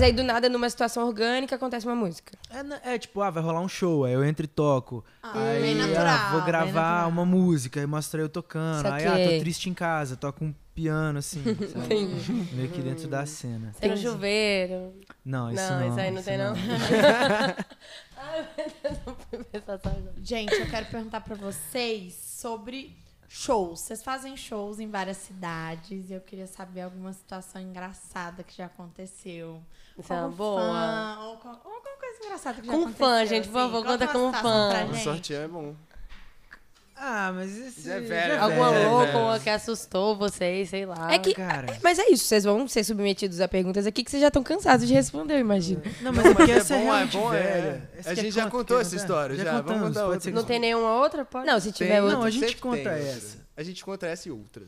Mas aí do nada, numa situação orgânica, acontece uma música. É, é tipo, ah, vai rolar um show, aí eu entro e toco. Ah, aí, bem natural, ah, vou gravar uma música, e mostra eu tocando. Aí, ah, tô é. triste em casa, toco um piano, assim. Meio que dentro da cena. Tem um chuveiro. Não, isso não. Não, isso aí não isso tem, não. não. Gente, eu quero perguntar pra vocês sobre Shows. Vocês fazem shows em várias cidades e eu queria saber alguma situação engraçada que já aconteceu. Então, boa. Fã, ou, ou, alguma coisa engraçada que já aconteceu. Com fã, gente, por assim. favor, conta com fã. Pra gente. O sorteio é bom. Ah, mas isso. É, é velho, Alguma é louca que assustou vocês, sei lá. É que, cara. É, mas é isso, vocês vão ser submetidos a perguntas aqui que vocês já estão cansados de responder, eu imagino. Não, mas, não, é mas essa é, bom, é bom, é bom, A gente já contou essa história, já. já. Contamos, Vamos outra. Não tem nenhuma outra? Pode? Não, se tiver tem, outra. Não, a gente conta essa. A gente conta essa e outra.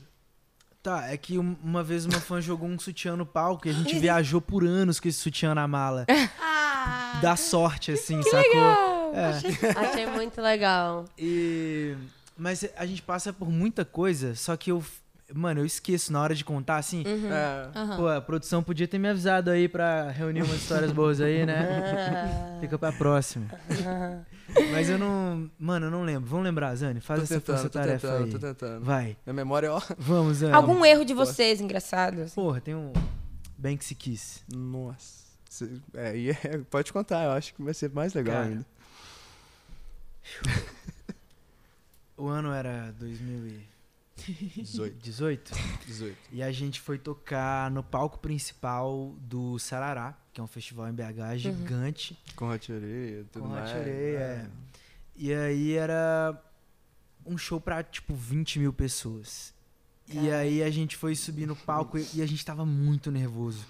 Tá, é que uma vez uma fã jogou um sutiã no palco e a gente viajou por anos com esse sutiã na mala. Ah, Dá sorte, assim, que sacou? Legal. É. Achei, achei muito legal. E mas a gente passa por muita coisa, só que eu. Mano, eu esqueço na hora de contar, assim. Uhum. É. Pô, a produção podia ter me avisado aí pra reunir umas histórias boas aí, né? Fica pra próxima. Mas eu não. Mano, eu não lembro. Vamos lembrar, Zane? Faz tô essa tentando, força tarefa tentando, aí. Tô tentando. Vai. Minha memória é ó. Vamos, Zane. Algum erro de vocês, Porra. engraçado? Assim. Porra, tem um. Bem que se quis. Nossa. É, é, pode contar, eu acho que vai ser mais legal Cara. ainda. O ano era 2018. 18? 18. E a gente foi tocar no palco principal do Sarará, que é um festival em BH uhum. gigante. Uhum. Com Ratiorei e tudo Com mais. Com Ratiorei, né? é. E aí era um show pra, tipo, 20 mil pessoas. Caramba. E aí a gente foi subir no palco e, e a gente tava muito nervoso.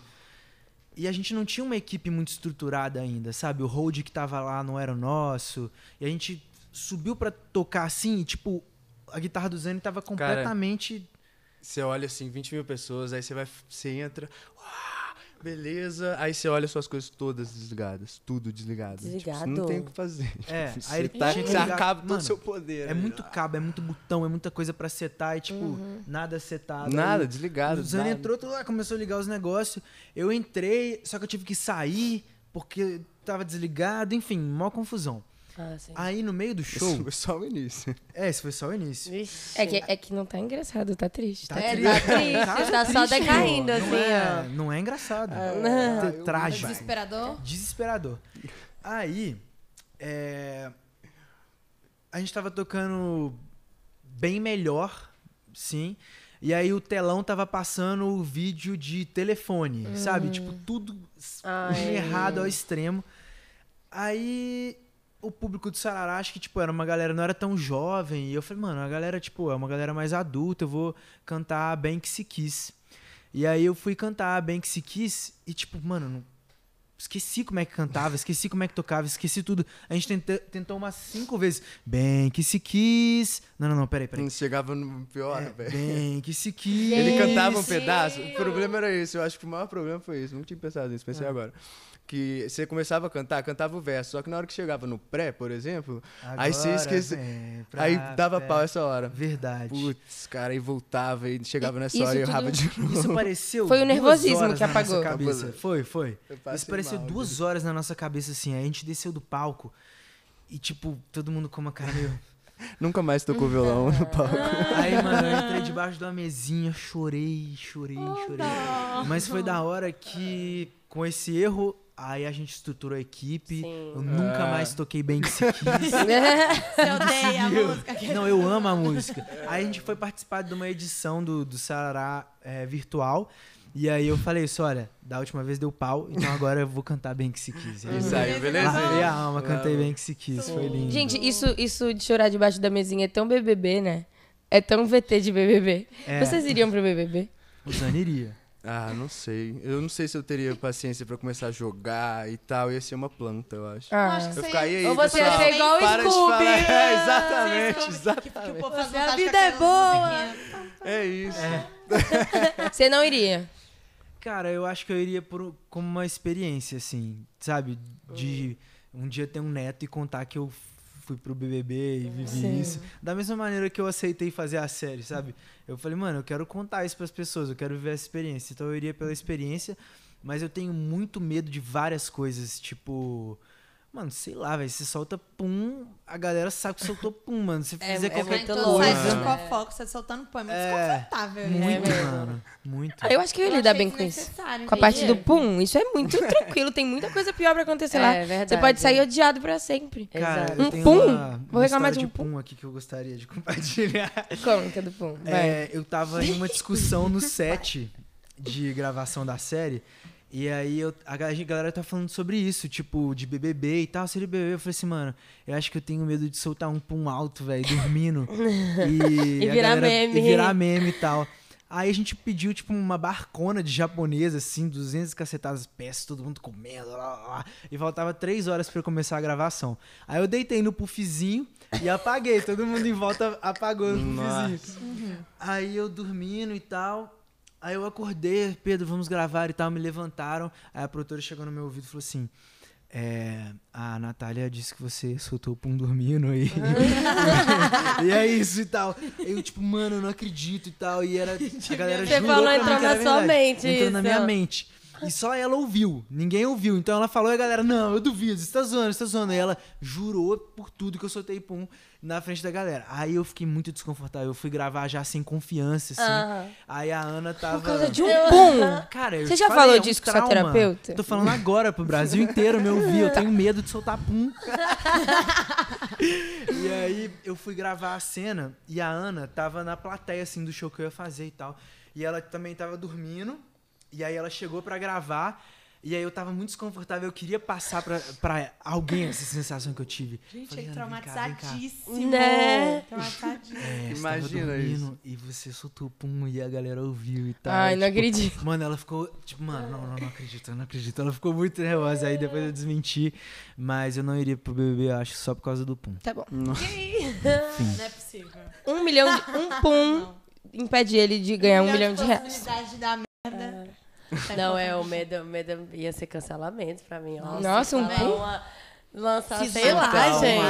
E a gente não tinha uma equipe muito estruturada ainda, sabe? O hold que tava lá não era o nosso. E a gente subiu para tocar assim, e, tipo, a guitarra do Zane tava completamente. você olha assim, 20 mil pessoas, aí você vai, você entra. beleza. Aí você olha suas coisas todas desligadas, tudo desligado. Tipo, desligado. Tipo, não tem o que fazer. É, aí ele tá, você acaba todo o seu poder. É né? muito cabo, é muito botão, é muita coisa para setar e, tipo, uhum. nada setado. Nada, aí, desligado. O Zane nada. entrou, tudo lá, começou a ligar os negócios. Eu entrei, só que eu tive que sair porque tava desligado, enfim, mó confusão. Ah, sim. Aí no meio do show. Isso foi só o início. É, isso foi só o início. É que, é que não tá engraçado, tá triste. Tá é, triste. tá triste, tá, tá triste, só decaindo, não assim. É, não é engraçado. Ah, é trágico. Desesperador? Desesperador. Aí. É, a gente tava tocando bem melhor, sim. E aí o telão tava passando o vídeo de telefone, hum. sabe? Tipo, tudo Ai. errado ao extremo. Aí o público do Sarará, acho que, tipo, era uma galera, não era tão jovem. E eu falei, mano, a galera, tipo, é uma galera mais adulta, eu vou cantar Bem Que Se Quis. E aí eu fui cantar Bem Que Se Quis e, tipo, mano, esqueci como é que cantava, esqueci como é que tocava, esqueci tudo. A gente tentou, tentou umas cinco vezes. Bem Que Se Quis... Não, não, não, peraí, peraí. Não chegava no pior, é, velho. Bem Que Se Quis... Ele cantava um pedaço. O problema era esse, eu acho que o maior problema foi isso. Não tinha pensado nisso, pensei é. agora que você começava a cantar, cantava o verso. Só que na hora que chegava no pré, por exemplo, Agora, aí você esquecia. Aí dava pau essa hora. Verdade. Putz, cara, aí voltava e chegava e, nessa hora e errava de novo. Isso pareceu. Foi o nervosismo que apagou. Foi, foi. Isso pareceu mal, duas horas na nossa cabeça, assim. Aí a gente desceu do palco e, tipo, todo mundo com uma cara meio. Nunca mais tocou violão no palco. Aí, mano, eu entrei debaixo de uma mesinha, chorei, chorei, oh, chorei. Mas foi da hora que, com esse erro, Aí a gente estruturou a equipe. Sim. Eu é. nunca ah. mais toquei bem que se quis. Você odeia a música. Não, eu amo a música. É. Aí a gente foi participar de uma edição do, do Sarará é, virtual. E aí eu falei isso, assim, olha, da última vez deu pau, então agora eu vou cantar bem que se quis. Aí, isso aí, beleza? Lavei a alma, cantei bem que se quis, foi lindo. Gente, isso, isso de chorar debaixo da mesinha é tão BBB, né? É tão VT de BBB. É. Vocês iriam pro BBB? O Zan iria. Ah, não sei. Eu não sei se eu teria paciência pra começar a jogar e tal. ia ser uma planta, eu acho. Ah. acho eu ficaria aí, Ou você pessoal, ia ser igual para o Scooby. É, exatamente, Sim, exatamente. que, que a vida é boa. É isso. É. você não iria? Cara, eu acho que eu iria por, como uma experiência, assim, sabe? De hum. um dia ter um neto e contar que eu fui pro BBB e vivi Sim. isso. Da mesma maneira que eu aceitei fazer a série, sabe? Eu falei, mano, eu quero contar isso para as pessoas, eu quero viver essa experiência. Então eu iria pela experiência, mas eu tenho muito medo de várias coisas, tipo Mano, sei lá, velho. Você solta pum, a galera sabe que soltou pum, mano. Se é, fizer é qualquer coisa. Então, sai a cofoco, você tá soltando pum. É muito é, desconfortável, né, Muito, né? mano. Muito. Eu acho que eu ia lidar bem com isso. Entendi. Com a parte do pum, isso é muito tranquilo. Tem muita coisa pior pra acontecer é, lá. É verdade. Você pode sair odiado pra sempre. Cara, um pum? Uma, Vou reclamar de um pum. pum aqui que eu gostaria de compartilhar. Como que é do pum. É, vai. É, eu tava em uma discussão no set de gravação da série. E aí eu, a galera tá falando sobre isso, tipo, de BBB e tal. Se ele beber, eu falei assim, mano, eu acho que eu tenho medo de soltar um pum alto, velho, dormindo. e, e virar galera, meme. E virar meme e tal. Aí a gente pediu, tipo, uma barcona de japonesa, assim, 200 cacetadas peças, todo mundo comendo, lá, lá, lá, e faltava três horas para começar a gravação. Aí eu deitei no puffzinho e apaguei, todo mundo em volta apagou no puffzinho. Uhum. Aí eu dormindo e tal, Aí eu acordei, Pedro, vamos gravar e tal, me levantaram. Aí a produtora chegou no meu ouvido e falou assim: é, a Natália disse que você soltou o pum dormindo aí e é isso e tal. Eu, tipo, mano, eu não acredito e tal. E era. A galera Você falou, entrou na sua mente. Entrou isso. na minha mente. E só ela ouviu, ninguém ouviu. Então ela falou e a galera, não, eu duvido, você tá zoando, você tá zoando. E ela jurou por tudo que eu soltei pum na frente da galera. Aí eu fiquei muito desconfortável. Eu fui gravar já sem confiança, assim. Uh -huh. Aí a Ana tava. Por causa de um pum! Cara, eu Você já falei, falou é um com a terapeuta? Tô falando agora pro Brasil inteiro me ouvir. Eu tenho medo de soltar pum. e aí eu fui gravar a cena e a Ana tava na plateia, assim, do show que eu ia fazer e tal. E ela também tava dormindo. E aí ela chegou para gravar. E aí eu tava muito desconfortável, eu queria passar pra, pra alguém essa sensação que eu tive. Gente, Falei, é traumatizadíssimo. Né? Traumatizadíssimo. É, Imagina isso. E você soltou o pum e a galera ouviu e tal. Ai, e, tipo, não acredito. Mano, ela ficou, tipo, mano, não, não, não acredito, eu não acredito. Ela ficou muito nervosa. Aí depois eu desmenti. Mas eu não iria pro BBB, eu acho, só por causa do pum. Tá bom. Não, não é possível. Um milhão de. Um pum não. impede ele de ganhar um, milhão, milhão de, de reais. Da merda. É. Não, é o medo, medo ia ser cancelamento pra mim. Nossa, Nossa um pum? lançar, se sei lá, lá gente.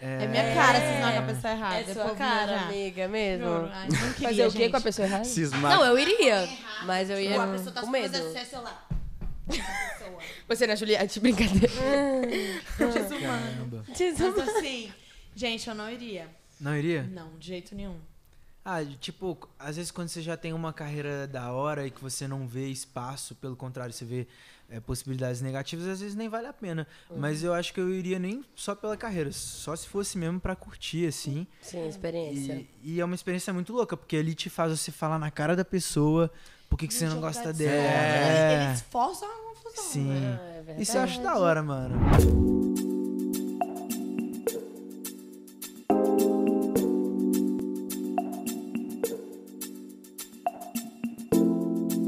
É. é. minha cara cismar com a pessoa errada. É sua cara, já. amiga, mesmo. ai, Fazer o quê com a pessoa errada? Cismar. Não, eu iria, mas eu ia tipo, pessoa tá com medo. Você não é Juliette, brincadeira. Desumano. Ah. Desumano. Mas assim, gente, eu não iria. Não iria? Não, de jeito nenhum. Ah, tipo, às vezes quando você já tem uma carreira da hora e que você não vê espaço, pelo contrário, você vê é, possibilidades negativas, às vezes nem vale a pena. Uhum. Mas eu acho que eu iria nem só pela carreira, só se fosse mesmo para curtir, assim. Sim, experiência. E, e, é uma experiência muito louca, porque ali te faz você falar na cara da pessoa por que, que você não gosta dela. É, é. Eles forçam a confusão. Sim. Ah, é Isso eu acho da hora, mano.